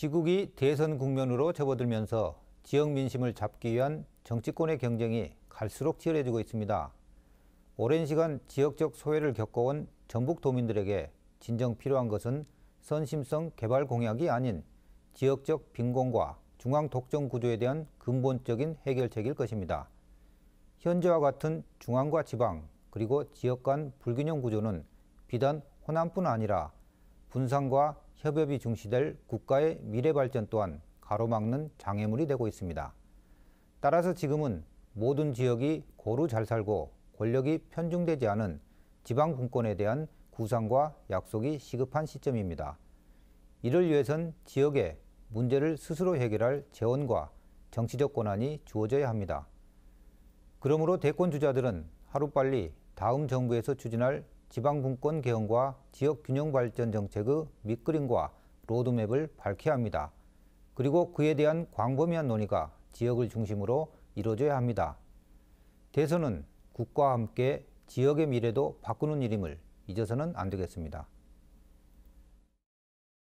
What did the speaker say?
시국이 대선 국면으로 접어들면서 지역 민심을 잡기 위한 정치권의 경쟁이 갈수록 치열해지고 있습니다. 오랜 시간 지역적 소외를 겪어온 전북 도민들에게 진정 필요한 것은 선심성 개발 공약이 아닌 지역적 빈곤과 중앙 독점 구조에 대한 근본적인 해결책일 것입니다. 현재와 같은 중앙과 지방 그리고 지역 간 불균형 구조는 비단 호남뿐 아니라 분산과 협업이 중시될 국가의 미래 발전 또한 가로막는 장애물이 되고 있습니다. 따라서 지금은 모든 지역이 고루 잘 살고 권력이 편중되지 않은 지방 분권에 대한 구상과 약속이 시급한 시점입니다. 이를 위해선 지역에 문제를 스스로 해결할 재원과 정치적 권한이 주어져야 합니다. 그러므로 대권 주자들은 하루빨리 다음 정부에서 추진할 지방분권 개헌과 지역균형발전 정책의 밑그림과 로드맵을 밝혀야 합니다. 그리고 그에 대한 광범위한 논의가 지역을 중심으로 이루어져야 합니다. 대선은 국가와 함께 지역의 미래도 바꾸는 일임을 잊어서는 안 되겠습니다.